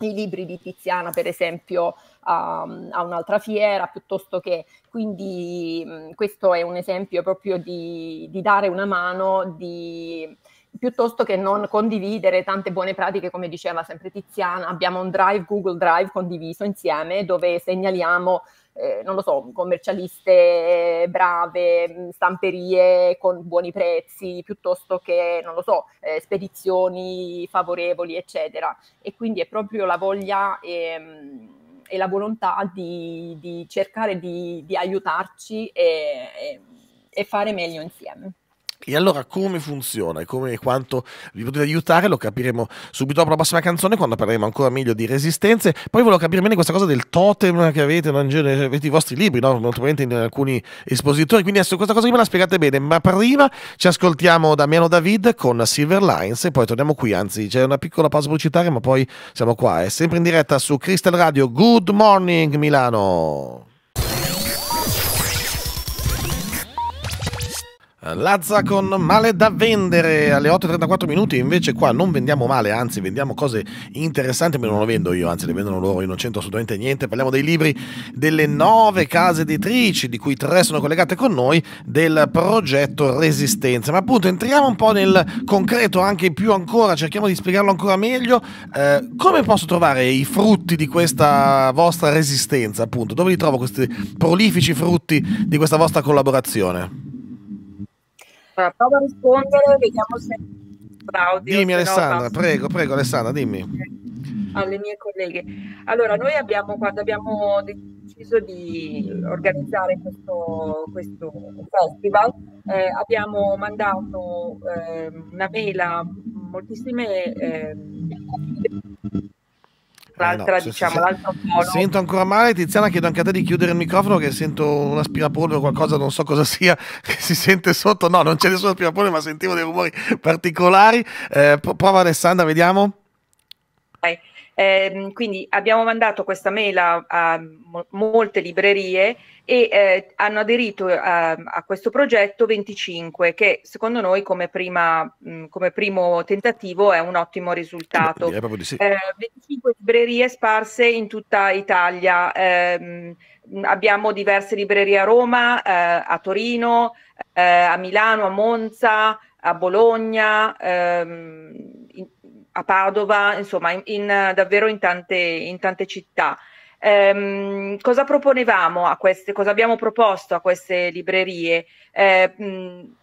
i libri di Tiziana, per esempio, a, a un'altra fiera, piuttosto che quindi mh, mm, questo è un esempio proprio di, di dare una mano, di, piuttosto che non condividere tante buone pratiche, come diceva sempre Tiziana, abbiamo un drive, Google Drive condiviso insieme dove segnaliamo eh, non lo so, commercialiste eh, brave, mm, stamperie con buoni prezzi, piuttosto che, non lo so, eh, spedizioni favorevoli, eccetera. E quindi è proprio la voglia e, ehm, e la volontà di, di cercare di, di aiutarci e, e, e fare meglio insieme. E allora come funziona e come quanto vi potete aiutare lo capiremo subito dopo la prossima canzone quando parleremo ancora meglio di resistenze. Poi volevo capire bene questa cosa del totem che avete, eh, avete i vostri libri, no? molto probabilmente in alcuni espositori. Quindi adesso questa cosa qui me la spiegate bene, ma prima ci ascoltiamo Damiano David con Silver Lines e poi torniamo qui, anzi c'è una piccola pausa pubblicitaria ma poi siamo qua, è sempre in diretta su Crystal Radio. Good morning Milano! Lazza con male da vendere alle 8.34 minuti, invece qua non vendiamo male, anzi vendiamo cose interessanti, ma non le vendo io, anzi le vendono loro, io non c'entro assolutamente niente, parliamo dei libri delle nove case editrici, di cui tre sono collegate con noi, del progetto Resistenza. Ma appunto entriamo un po' nel concreto, anche più ancora, cerchiamo di spiegarlo ancora meglio, eh, come posso trovare i frutti di questa vostra resistenza, appunto, dove li trovo questi prolifici frutti di questa vostra collaborazione? Allora, prova a rispondere, vediamo se audio, Dimmi Alessandra, no, prego, prego Alessandra, dimmi. Alle mie colleghe. Allora, noi abbiamo, quando abbiamo deciso di organizzare questo, questo festival, eh, abbiamo mandato eh, una mail a moltissime eh, l'altra, eh no, diciamo, sì, l'altro polo. Sento ancora male, Tiziana, chiedo anche a te di chiudere il microfono che sento un aspirapolvere o qualcosa, non so cosa sia, che si sente sotto. No, non c'è nessun aspirapolvere, ma sentivo dei rumori particolari. Eh, prova Alessandra, vediamo. Okay. Eh, quindi abbiamo mandato questa mail a, a molte librerie e eh, hanno aderito a, ehm, a, questo progetto 25 che secondo noi come, prima, mh, mm, come primo tentativo è un ottimo risultato. Eh, di sì. 25 ehm, librerie sparse in tutta Italia. Ehm, mm, abbiamo diverse librerie a Roma, eh, a Torino, eh, a Milano, a Monza, a Bologna. Ehm, in, a Padova, insomma, in, in, davvero in tante, in tante città. Ehm, cosa proponevamo a queste, cosa abbiamo proposto a queste librerie? Eh, mh,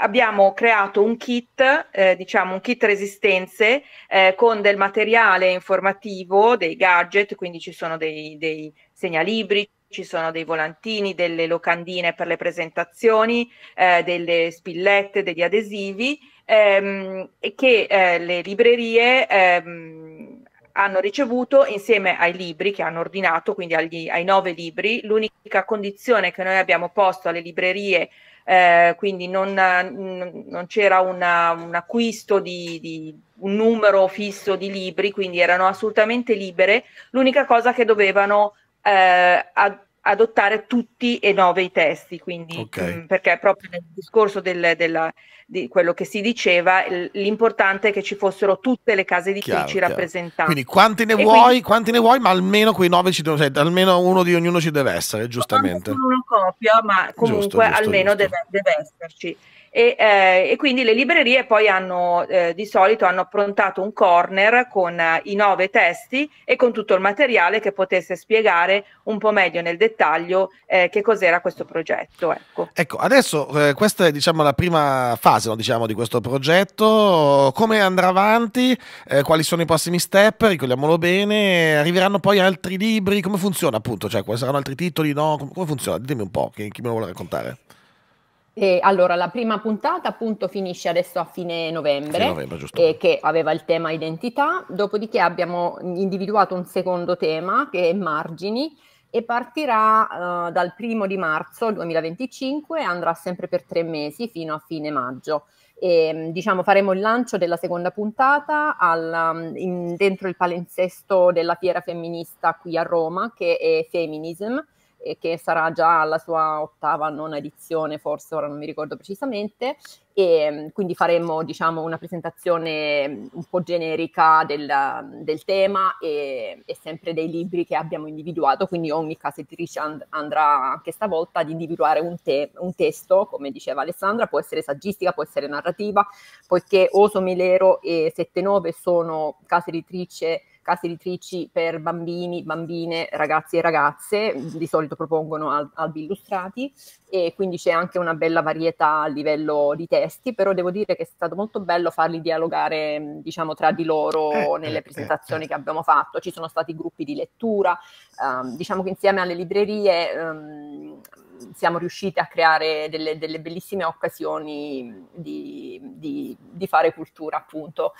abbiamo creato un kit, eh, diciamo un kit resistenze eh, con del materiale informativo, dei gadget, quindi ci sono dei, dei segnalibri, ci sono dei volantini, delle locandine per le presentazioni, eh, delle spillette, degli adesivi ehm, che eh, le librerie ehm, hanno ricevuto insieme ai libri che hanno ordinato, quindi agli, ai nove libri, l'unica condizione che noi abbiamo posto alle librerie eh, quindi non, non c'era una, un acquisto di, di, un numero fisso di libri, quindi erano assolutamente libere. L'unica cosa che dovevano eh, adottare tutti e nove i testi, quindi okay. mh, mm, perché proprio nel discorso del, della, di quello che si diceva, l'importante è che ci fossero tutte le case editrici rappresentate. Quindi quanti ne e vuoi, quindi, quanti ne vuoi, ma almeno quei nove ci devono essere, almeno uno di ognuno ci deve essere, giustamente. Non una copia, ma comunque giusto, giusto, almeno giusto. Deve, deve esserci. E, eh, e, quindi le librerie poi hanno eh, di solito hanno approntato un corner con eh, i nove testi e con tutto il materiale che potesse spiegare un po' meglio nel dettaglio eh, che cos'era questo progetto. Ecco, ecco adesso eh, questa è diciamo, la prima fase no, diciamo, di questo progetto, come andrà avanti, eh, quali sono i prossimi step, ricordiamolo bene, arriveranno poi altri libri, come funziona appunto, cioè, quali saranno altri titoli, no? come funziona? Ditemi un po', chi, chi me lo vuole raccontare. Eh, allora, la prima puntata appunto finisce adesso a fine novembre, novembre eh, che aveva il tema identità, dopodiché abbiamo individuato un secondo tema che è margini e partirà eh, dal primo di marzo 2025 e andrà sempre per tre mesi fino a fine maggio. E, ehm, diciamo, faremo il lancio della seconda puntata al, mm, in, dentro il palinsesto della fiera femminista qui a Roma che è Feminism eh, che sarà già alla sua ottava, nona edizione, forse ora non mi ricordo precisamente, e quindi faremo diciamo, una presentazione un po' generica del, del tema e, e, sempre dei libri che abbiamo individuato, quindi ogni casa editrice and- andrà anche stavolta ad individuare un, te- un, testo, come diceva Alessandra, può essere saggistica, può essere narrativa, poiché Oso Milero e 79 sono case editrice case editrici per bambini, bambine, ragazzi e ragazze, di solito propongono al- albi illustrati e quindi c'è anche una bella varietà a livello di testi, però devo dire che è stato molto bello farli dialogare diciamo tra di loro eh, eh, nelle eh, presentazioni certo. che abbiamo fatto, ci sono stati gruppi di lettura, um, diciamo che insieme alle librerie um, siamo riusciti a creare delle, delle bellissime occasioni di, di, di fare cultura appunto.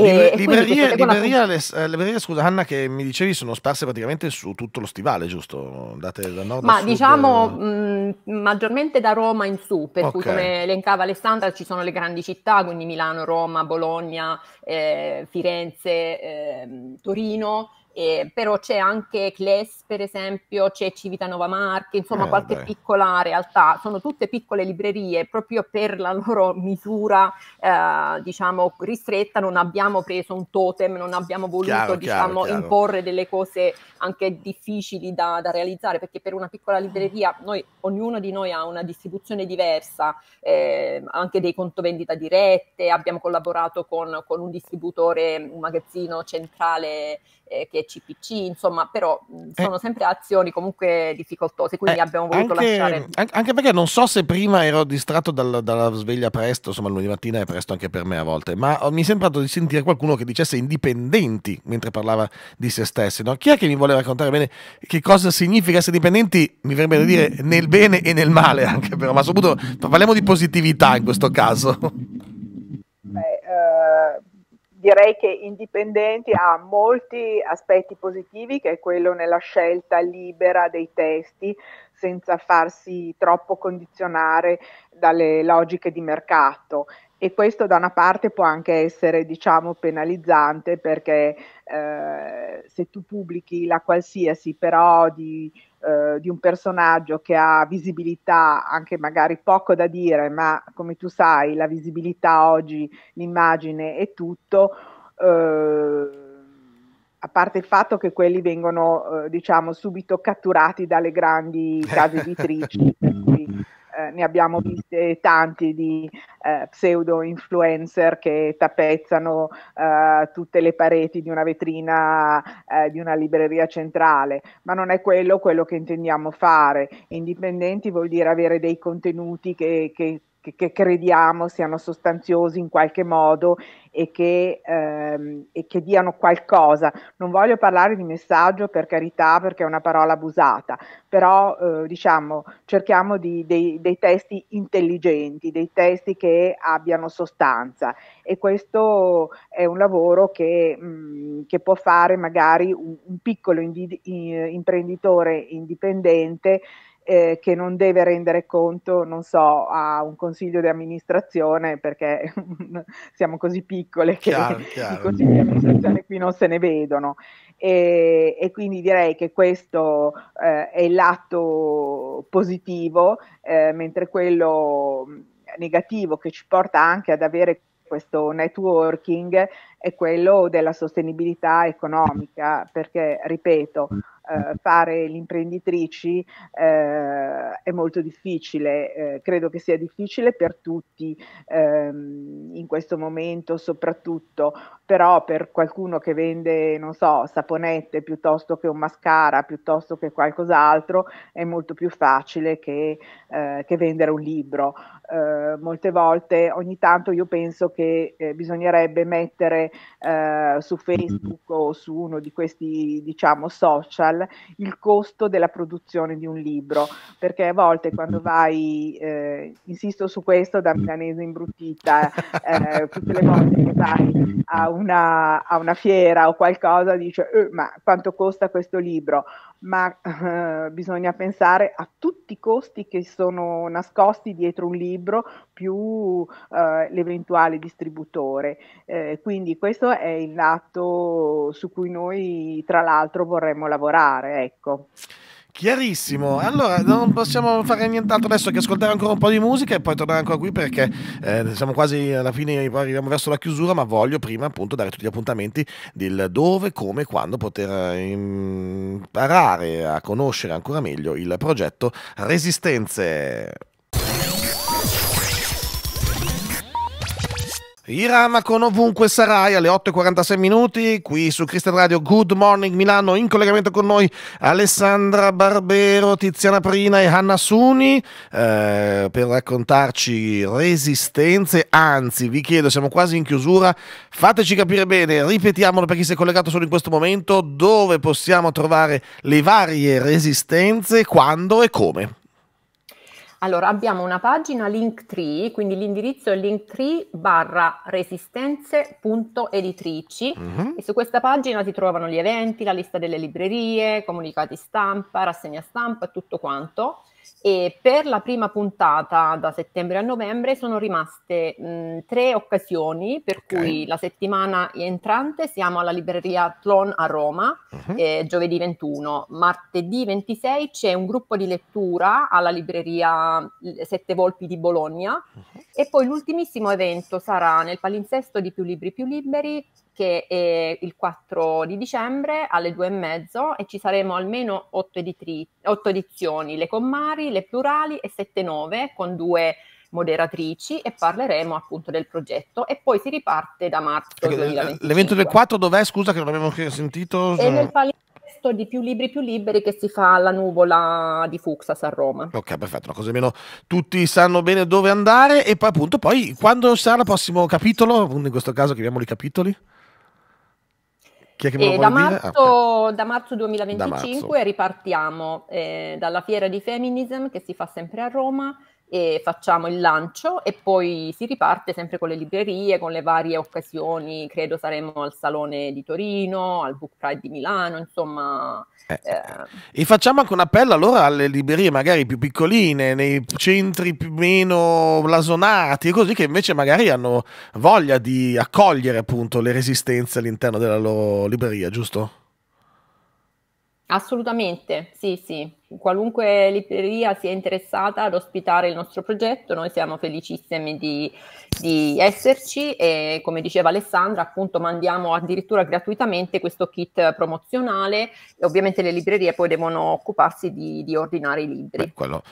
E, librerie, e libreria, la... Eh, libreria, scusa Anna, che mi dicevi sono sparse praticamente su tutto lo stivale, giusto? Andate da nord Ma diciamo eh. mh, maggiormente da Roma in su, per okay. cui come elencava Alessandra ci sono le grandi città, quindi Milano, Roma, Bologna, eh, Firenze, eh, Torino, eh, però c'è anche Cles per esempio, c'è Civitanova Marche, insomma eh, qualche beh. piccola realtà, sono tutte piccole librerie, proprio per la loro misura eh, diciamo ristretta non abbiamo preso un totem, non abbiamo voluto chiaro, diciamo, chiaro, chiaro. imporre delle cose anche difficili da, da, realizzare, perché per una piccola libreria noi, ognuno di noi ha una distribuzione diversa, eh, anche dei contovendita dirette, abbiamo collaborato con, con un distributore, un magazzino centrale eh, che CPC, insomma, però sono eh, sempre azioni comunque difficoltose, quindi eh, abbiamo voluto anche, lasciare... Anche perché non so se prima ero distratto dalla, dalla sveglia presto, insomma, lunedì mattina è presto anche per me a volte, ma mi è sembrato di sentire qualcuno che dicesse indipendenti mentre parlava di se stessi, no? Chi è che mi vuole raccontare bene che cosa significa essere dipendenti, mi verrebbe da dire, nel bene e nel male anche, però, ma soprattutto parliamo di positività in questo caso. Beh, eh, direi che indipendenti ha molti aspetti positivi, che è quello nella scelta libera dei testi, senza farsi troppo condizionare dalle logiche di mercato. E questo da una parte può anche essere, diciamo, penalizzante perché eh, se tu pubblichi la qualsiasi però di eh, di un personaggio che ha visibilità, anche magari poco da dire, ma come tu sai, la visibilità oggi, l'immagine è tutto. Eh, a parte il fatto che quelli vengono, eh, diciamo, subito catturati dalle grandi case editrici, eh, ne abbiamo mm-hmm. viste tanti di eh, pseudo influencer che tappezzano eh, tutte le pareti di una vetrina eh, di una libreria centrale, ma non è quello quello che intendiamo fare. Indipendenti vuol dire avere dei contenuti che, che che, che, crediamo siano sostanziosi in qualche modo e che, ehm, e che diano qualcosa. Non voglio parlare di messaggio per carità perché è una parola abusata, però eh, diciamo cerchiamo di, dei, dei, testi intelligenti, dei testi che abbiano sostanza e questo è un lavoro che, mh, mm, che può fare magari un, un piccolo indi- eh, imprenditore indipendente eh, che non deve rendere conto, non so, a un consiglio di amministrazione perché siamo così piccole che i consigli di amministrazione qui non se ne vedono. E, e quindi direi che questo eh, è l'atto positivo, eh, mentre quello mm, negativo che ci porta anche ad avere questo networking è quello della sostenibilità economica, perché ripeto, eh, fare l'imprenditrici eh, è molto difficile, eh, credo che sia difficile per tutti ehm, in questo momento soprattutto, però per qualcuno che vende, non so, saponette piuttosto che un mascara, piuttosto che qualcos'altro, è molto più facile che, eh, che vendere un libro. Eh, molte volte, ogni tanto io penso che eh, bisognerebbe mettere su mm-hmm. Facebook o su uno di questi diciamo social social il costo della produzione di un libro, perché a volte quando vai, eh, insisto su questo da milanese imbruttita, eh, tutte le volte che vai a una, a una fiera o qualcosa dice eh, ma quanto costa questo libro? ma eh, bisogna pensare a tutti i costi che sono nascosti dietro un libro più eh, l'eventuale distributore. Eh, quindi questo è il lato su cui noi tra l'altro vorremmo lavorare. Ecco. Chiarissimo, allora non possiamo fare nient'altro adesso che ascoltare ancora un po' di musica e poi tornare ancora qui perché eh, siamo quasi alla fine, poi arriviamo verso la chiusura, ma voglio prima appunto dare tutti gli appuntamenti del dove, come, quando poter eh, imparare a conoscere ancora meglio il progetto Resistenze. Iramacon ovunque sarai alle 8.46 minuti qui su Cristian Radio Good Morning Milano in collegamento con noi Alessandra Barbero, Tiziana Prina e Hanna Suni eh, per raccontarci resistenze anzi vi chiedo siamo quasi in chiusura fateci capire bene ripetiamolo per chi si è collegato solo in questo momento dove possiamo trovare le varie resistenze quando e come allora, abbiamo una pagina Linktree, quindi l'indirizzo è linktree barra resistenze.editrici mm-hmm. e su questa pagina si trovano gli eventi, la lista delle librerie, comunicati stampa, rassegna stampa, tutto quanto e per la prima puntata da settembre a novembre sono rimaste mh, tre occasioni per okay. cui la settimana entrante siamo alla libreria Tlon a Roma uh-huh. eh, giovedì 21, martedì 26 c'è un gruppo di lettura alla libreria Sette Volpi di Bologna uh-huh. e poi l'ultimissimo evento sarà nel palinsesto di Più Libri Più Liberi che è il 4 di dicembre alle due e mezzo e ci saremo almeno otto, editri- otto edizioni, le commari, le plurali e sette nove con due moderatrici e parleremo appunto del progetto e poi si riparte da marzo L'evento del 4 dov'è? Scusa che non abbiamo sentito. È nel palinesto di più libri più liberi che si fa alla nuvola di Fuxas a Roma. Ok, perfetto, no, così almeno tutti sanno bene dove andare e poi appunto poi quando sarà il prossimo capitolo, in questo caso chiamiamoli capitoli? Chi è che me lo eh, ah, da, marzo, ah, da marzo 2025 da marzo. ripartiamo eh, dalla fiera di Feminism che si fa sempre a Roma e facciamo il lancio e poi si riparte sempre con le librerie, con le varie occasioni, credo saremo al Salone di Torino, al Book Pride di Milano, insomma. Eh, eh. eh. E facciamo anche un appello allora alle librerie magari più piccoline, nei centri più meno blasonati, così che invece magari hanno voglia di accogliere appunto le resistenze all'interno della loro libreria, giusto? Assolutamente, sì, sì. Qualunque libreria sia interessata ad ospitare il nostro progetto, noi siamo felicissimi di, di esserci e come diceva Alessandra, appunto mandiamo addirittura gratuitamente questo kit promozionale e ovviamente le librerie poi devono occuparsi di, di ordinare i libri. Beh, quello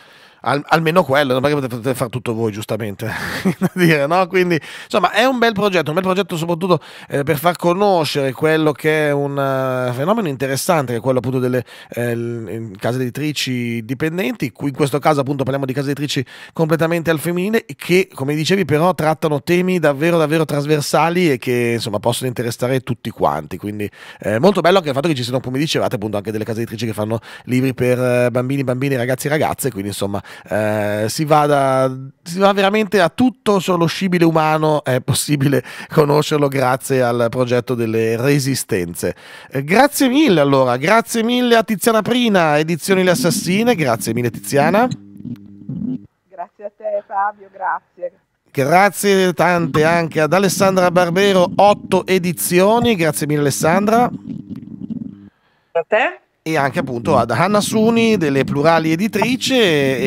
al, almeno quello, non perché potete fare tutto voi, giustamente. dire, no? Quindi, insomma, è un bel progetto, un bel progetto soprattutto eh, per far conoscere quello che è un uh, fenomeno interessante, che è quello appunto delle eh, case editrici dipendenti, Qui in questo caso appunto parliamo di case editrici completamente al femminile, che come dicevi però trattano temi davvero davvero trasversali e che insomma possono interessare tutti quanti. Quindi eh, molto bello anche il fatto che ci siano, come dicevate, appunto anche delle case editrici che fanno libri per eh, bambini, bambini, ragazzi e ragazze, quindi insomma eh, si, vada, si va veramente a tutto sullo scibile umano, è possibile conoscerlo grazie al progetto delle resistenze. Eh, grazie mille allora, grazie mille a Tiziana Prina, Edizioni Le Assassine, grazie mille Tiziana. Grazie a te Fabio, grazie grazie tante anche ad Alessandra Barbero, otto edizioni, grazie mille Alessandra. A te e anche appunto ad Hanna Suni delle plurali editrice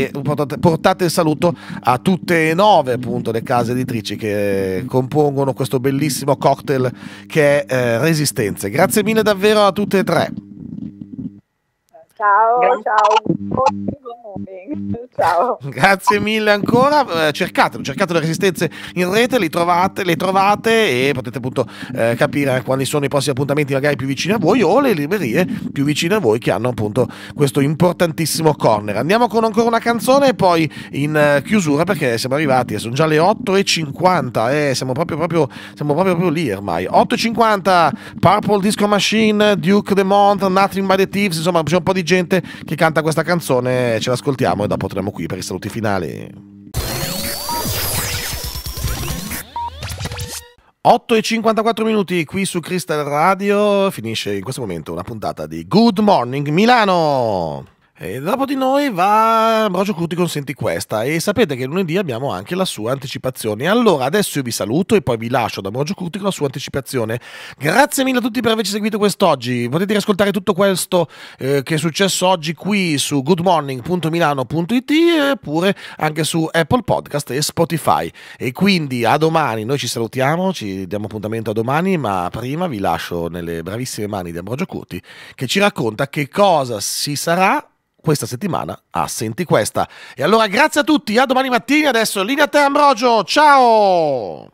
e portate, portate il saluto a tutte e nove appunto le case editrici che compongono questo bellissimo cocktail che è eh, Resistenze. Grazie mille davvero a tutte e tre. Ciao, Gra- ciao. ciao. Grazie mille ancora. Eh, Cercatelo, cercate le resistenze in rete, le trovate, le trovate e potete appunto eh, capire quali sono i prossimi appuntamenti magari più vicini a voi o le librerie più vicine a voi che hanno appunto questo importantissimo corner. Andiamo con ancora una canzone e poi in eh, chiusura perché siamo arrivati, eh, sono già le 8.50 e eh, siamo proprio, proprio, siamo proprio, proprio lì ormai. 8.50 Purple Disco Machine, Duke Mont, Nothing by the Thieves, insomma c'è un po' di gente che canta questa canzone, ce l'ascoltiamo e dopo torniamo qui per i saluti finali. 8 e 54 minuti qui su Crystal Radio, finisce in questo momento una puntata di Good Morning Milano. E dopo di noi va Ambrogio Curti consenti questa e sapete che lunedì abbiamo anche la sua anticipazione. Allora adesso io vi saluto e poi vi lascio da Ambrogio Curti con la sua anticipazione. Grazie mille a tutti per averci seguito quest'oggi. Potete riascoltare tutto questo eh, che è successo oggi qui su goodmorning.milano.it oppure anche su Apple Podcast e Spotify. E quindi a domani, noi ci salutiamo, ci diamo appuntamento a domani, ma prima vi lascio nelle bravissime mani di Ambrogio Curti che ci racconta che cosa si sarà questa settimana a ah, Senti Questa. E allora grazie a tutti, a domani mattina, adesso linea a te Ambrogio, ciao!